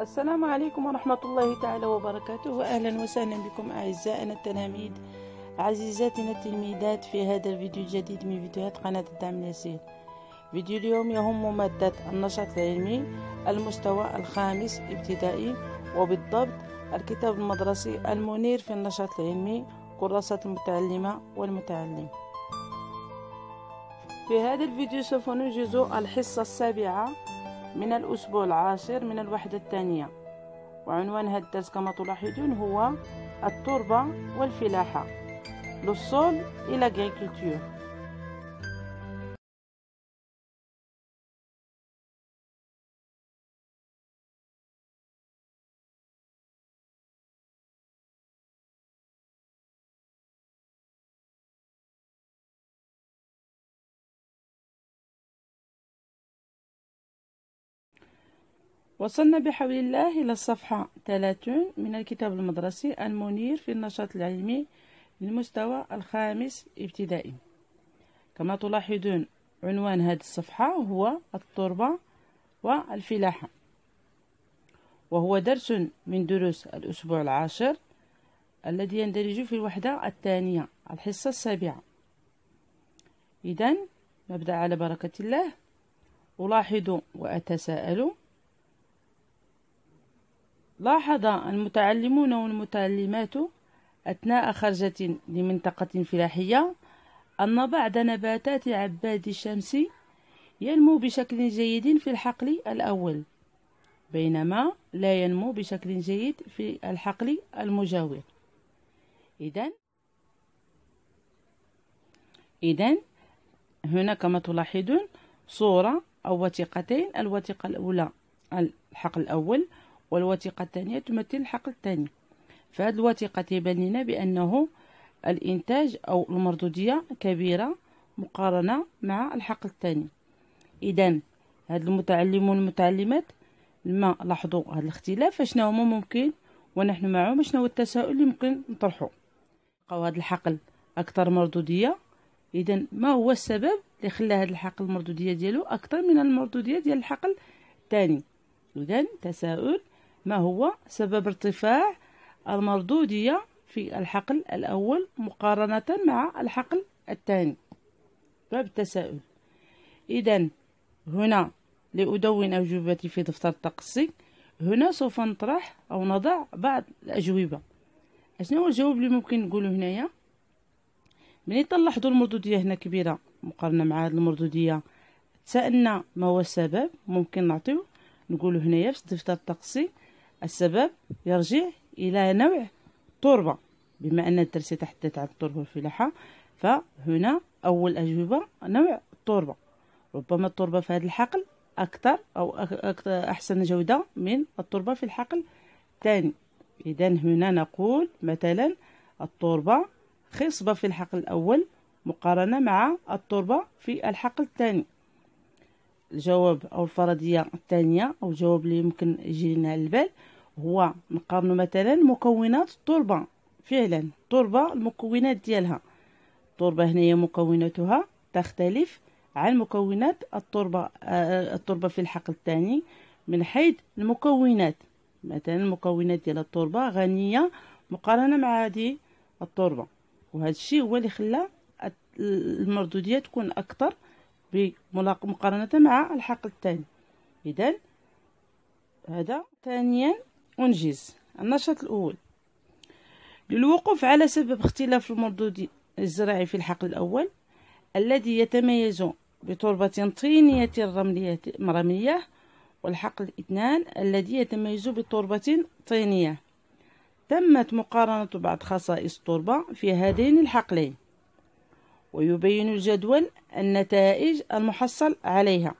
السلام عليكم ورحمة الله تعالى وبركاته وأهلا وسهلا بكم أعزائنا التلاميذ عزيزاتنا التلميذات في هذا الفيديو الجديد من فيديوهات قناة الدعم اليسير فيديو اليوم يهم مادة النشاط العلمي المستوى الخامس ابتدائي وبالضبط الكتاب المدرسي المنير في النشاط العلمي كراسة المتعلمة والمتعلم في هذا الفيديو سوف ننجز الحصة السابعة من الأسبوع العاشر من الوحدة الثانية وعنوان هذا الدرس كما تلاحظون هو التربة والفلاحة للصول إلى غريكولتور وصلنا بحول الله إلى الصفحة 30 من الكتاب المدرسي المنير في النشاط العلمي للمستوى الخامس ابتدائي كما تلاحظون عنوان هذه الصفحة هو التربة والفلاحة وهو درس من دروس الأسبوع العاشر الذي يندرج في الوحدة الثانية الحصة السابعة إذا نبدأ على بركة الله ألاحظ وأتساءل لاحظ المتعلمون والمتعلمات أثناء خرجة لمنطقة فلاحية أن بعض نباتات عباد الشمس ينمو بشكل جيد في الحقل الأول بينما لا ينمو بشكل جيد في الحقل المجاور إذا إذن هنا كما تلاحظون صورة أو وثيقتين الوثيقة الأولى الحقل الأول والوثيقة الثانية تمثل الحقل الثاني فهاد الوثيقة تيبان لنا بأنه الإنتاج أو المردودية كبيرة مقارنة مع الحقل الثاني إذا هاد المتعلمون والمتعلمات لما لاحظوا هاد الاختلاف فشنو هما ممكن ونحن معهم شنو هو التساؤل اللي ممكن نطرحه لقاو هاد الحقل أكثر مردودية إذا ما هو السبب اللي خلى هاد الحقل المردودية ديالو أكثر من المردودية ديال الحقل الثاني إذا تساؤل ما هو سبب ارتفاع المردودية في الحقل الأول مقارنة مع الحقل الثاني باب التساؤل إذا هنا لأدون أجوبتي في دفتر التقصي هنا سوف نطرح أو نضع بعض الأجوبة أشنو هو الجواب اللي ممكن نقوله هنايا ملي تلاحظوا المردودية هنا كبيرة مقارنة مع هاد المردودية تسألنا ما هو السبب ممكن نعطيو نقولو هنايا في الدفتر التقصي السبب يرجع إلى نوع التربه بما أن الترس يتحدث عن التربة الفلاحة فهنا أول أجوبة نوع التربة ربما التربة في هذا الحقل أكثر أو أكثر أحسن جودة من التربة في الحقل الثاني إذا هنا نقول مثلا التربة خصبة في الحقل الأول مقارنة مع التربة في الحقل الثاني الجواب او الفرضيه الثانيه او الجواب اللي يمكن يجي لنا على البال هو نقارنوا مثلا مكونات التربه فعلا التربه المكونات ديالها التربه هنايا مكوناتها تختلف عن مكونات التربه آه، التربه في الحقل الثاني من حيث المكونات مثلا المكونات ديال التربه غنيه مقارنه مع هذه التربه وهذا الشيء هو اللي خلى المردوديه تكون اكثر مقارنة مع الحق الثاني إذا هذا ثانيا أنجز النشاط الأول للوقوف على سبب اختلاف المردود الزراعي في الحقل الأول الذي يتميز بتربة طينية رملية مرمية والحقل الاثنان الذي يتميز بتربة طينية تمت مقارنة بعض خصائص التربة في هذين الحقلين ويبين الجدول النتائج المحصل عليها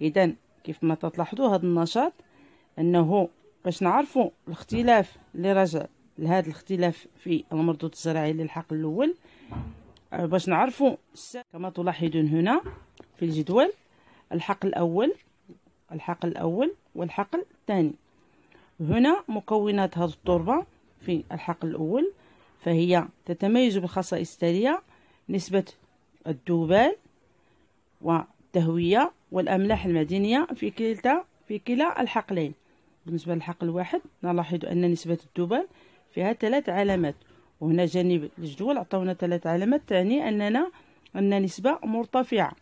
إذا كيف ما تلاحظوا هذا النشاط أنه باش نعرفوا الاختلاف اللي رجع لهذا الاختلاف في المردود الزراعي للحقل الأول آه، باش نعرفوا كما تلاحظون هنا في الجدول الحقل الأول الحقل الأول والحقل الثاني هنا مكونات هذه التربة في الحقل الأول فهي تتميز بالخصائص التالية نسبة الذوبان والتهوية والأملاح المعدنية في كلتا في كلا الحقلين بالنسبة للحقل الواحد نلاحظ أن نسبة الذوبان فيها ثلاث علامات وهنا جانب الجدول عطاونا ثلاث علامات تعني أننا أن نسبة مرتفعة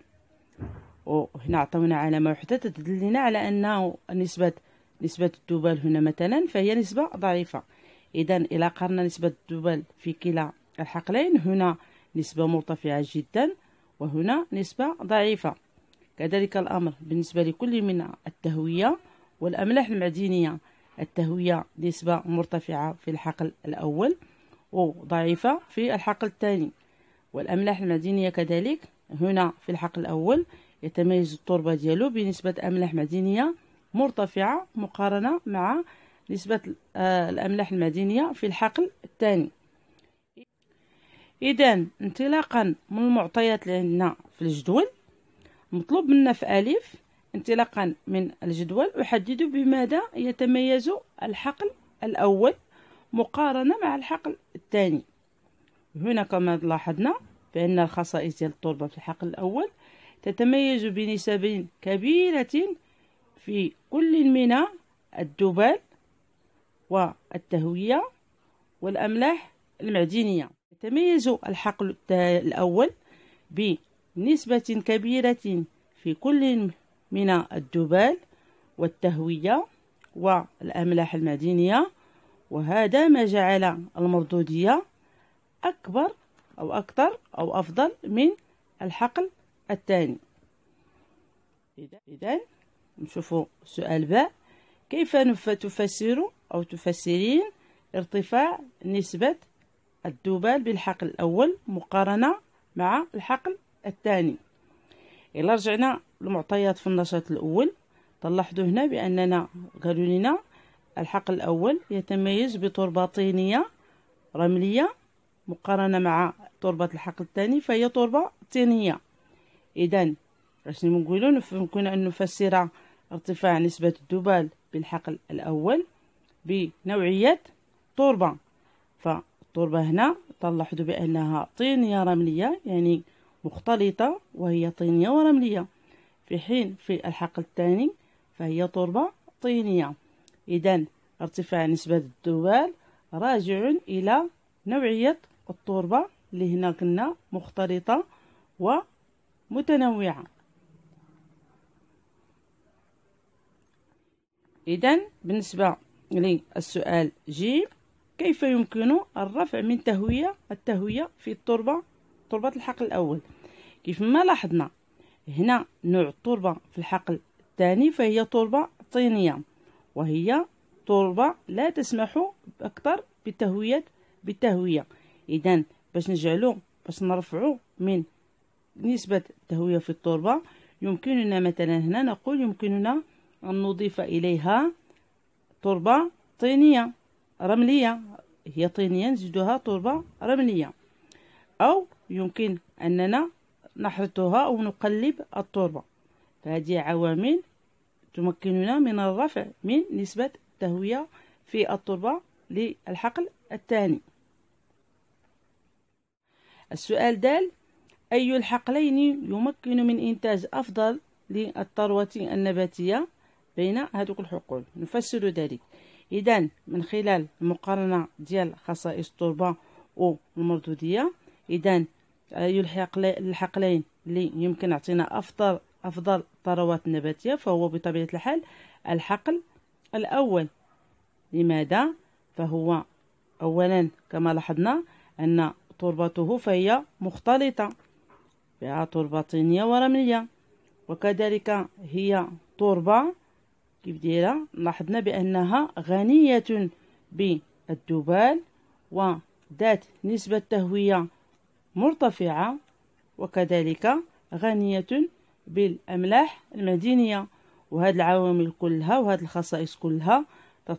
وهنا عطاونا علامة وحدة تدل على أنه نسبة نسبة الدوبال هنا مثلا فهي نسبة ضعيفة إذا إلى قرنا نسبة الدوبال في كلا الحقلين هنا نسبة مرتفعة جدا وهنا نسبة ضعيفة كذلك الأمر بالنسبة لكل من التهوية والأملاح المعدنية التهوية نسبة مرتفعة في الحقل الأول وضعيفة في الحقل الثاني والأملاح المعدنية كذلك هنا في الحقل الأول يتميز التربة ديالو بنسبة أملاح معدنية مرتفعة مقارنة مع نسبة آه، الأملاح المعدنية في الحقل الثاني إذا انطلاقا من المعطيات اللي عندنا في الجدول مطلوب منا في ألف انطلاقا من الجدول أحدد بماذا يتميز الحقل الأول مقارنة مع الحقل الثاني هنا كما لاحظنا بأن الخصائص ديال التربة في الحقل الأول تتميز بنسب كبيرة في كل من الدبال والتهوية والأملاح المعدنية يتميز الحقل الأول بنسبة كبيرة في كل من الدبال والتهوية والأملاح المعدنية وهذا ما جعل المردودية أكبر أو أكثر أو أفضل من الحقل الثاني إذا نشوف سؤال باء كيف تفسر أو تفسرين ارتفاع نسبة الدوبال بالحقل الأول مقارنة مع الحقل الثاني إلا رجعنا للمعطيات في النشاط الأول تلاحظوا هنا بأننا قالوا لنا الحقل الأول يتميز بتربة طينية رملية مقارنة مع تربة الحقل الثاني فهي تربة طينية إذا شنو نقولوا يمكن أن نفسر ارتفاع نسبة الدوبال بالحقل الأول بنوعية تربة ف التربة هنا تلاحظ بأنها طينية رملية يعني مختلطة وهي طينية ورملية في حين في الحقل الثاني فهي تربة طينية إذا ارتفاع نسبة الدوال راجع إلى نوعية التربة اللي هنا كنا مختلطة ومتنوعة إذا بالنسبة للسؤال جيم كيف يمكن الرفع من تهوية التهوية في التربة تربة الحقل الأول كيف ما لاحظنا هنا نوع التربة في الحقل الثاني فهي تربة طينية وهي تربة لا تسمح أكثر بتهوية بالتهوية إذا باش نجعلو باش نرفعو من نسبة التهوية في التربة يمكننا مثلا هنا نقول يمكننا أن نضيف إليها تربة طينية رملية هي طينية نجدها تربة رملية أو يمكن أننا نحرثها أو نقلب التربة فهذه عوامل تمكننا من الرفع من نسبة التهوية في التربة للحقل الثاني السؤال دال أي الحقلين يمكن من إنتاج أفضل للثروة النباتية بين هذوك الحقول نفسر ذلك إذا من خلال المقارنة ديال خصائص التربة والمردودية إذا يلحق الحقلين اللي يمكن يعطينا أفضل أفضل الثروات النباتية فهو بطبيعة الحال الحقل الأول لماذا؟ فهو أولا كما لاحظنا أن تربته فهي مختلطة فيها تربة طينية ورملية وكذلك هي تربة كيف دايره لاحظنا بانها غنيه بالدبال وذات نسبه تهويه مرتفعه وكذلك غنيه بالاملاح المدينيه وهذه العوامل كلها وهذه الخصائص كلها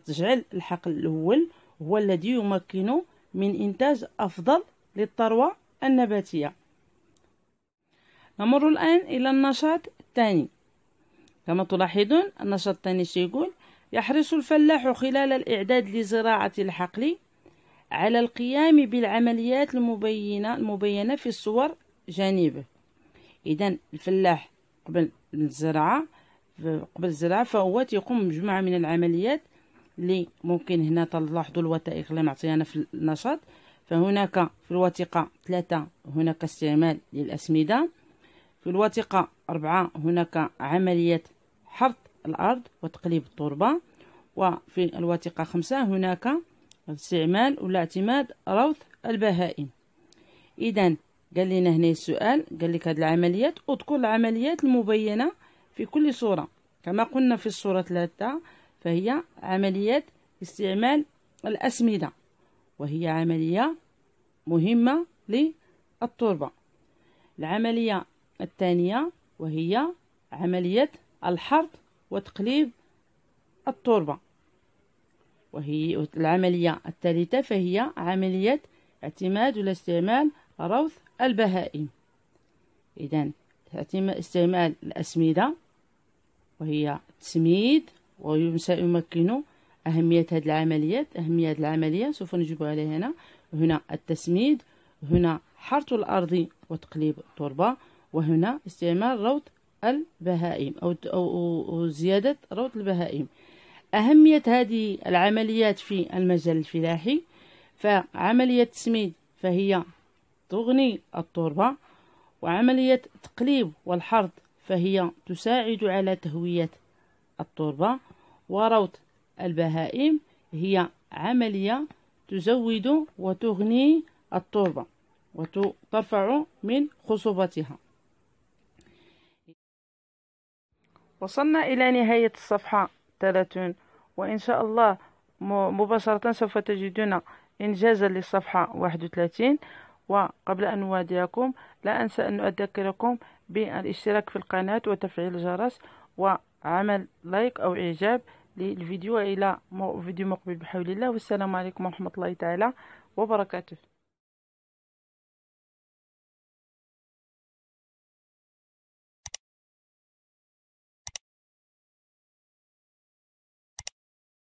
تجعل الحقل الاول هو الذي يمكن من انتاج افضل للثروه النباتيه نمر الان الى النشاط الثاني كما تلاحظون النشاط الثاني سيقول يحرص الفلاح خلال الإعداد لزراعة الحقل على القيام بالعمليات المبينة المبينة في الصور جانبه إذا الفلاح قبل الزراعة قبل الزراعة فهو تيقوم بمجموعة من العمليات اللي ممكن هنا تلاحظوا الوثائق اللي معطيانا في النشاط فهناك في الوثيقة ثلاثة هناك استعمال للأسمدة في الوثيقة أربعة هناك عملية حفظ الأرض وتقليب التربة وفي الوثيقة خمسة هناك استعمال ولا اعتماد روث البهائم إذا قال لنا هنا السؤال قال لك هذه العمليات اذكر العمليات المبينة في كل صورة كما قلنا في الصورة ثلاثة فهي عمليات استعمال الأسمدة وهي عملية مهمة للتربة العملية الثانية وهي عملية الحرث وتقليب التربة وهي العملية الثالثة فهي عملية اعتماد ولا استعمال روث البهائم إذا استعمال الأسمدة وهي تسميد ويمكن أهمية هذه العمليات أهمية هذه العملية سوف نجيب عليها هنا هنا التسميد هنا حرث الأرض وتقليب التربة وهنا استعمال روث البهائم أو, زيادة روض البهائم أهمية هذه العمليات في المجال الفلاحي فعملية التسميد فهي تغني التربة وعملية التقليب والحرض فهي تساعد على تهوية التربة وروض البهائم هي عملية تزود وتغني التربة وترفع من خصوبتها وصلنا إلى نهاية الصفحة 30 وإن شاء الله مباشرة سوف تجدون إنجازا للصفحة 31 وقبل أن أودعكم لا أنسى أن أذكركم بالاشتراك في القناة وتفعيل الجرس وعمل لايك أو إعجاب للفيديو إلى فيديو مقبل بحول الله والسلام عليكم ورحمة الله تعالى وبركاته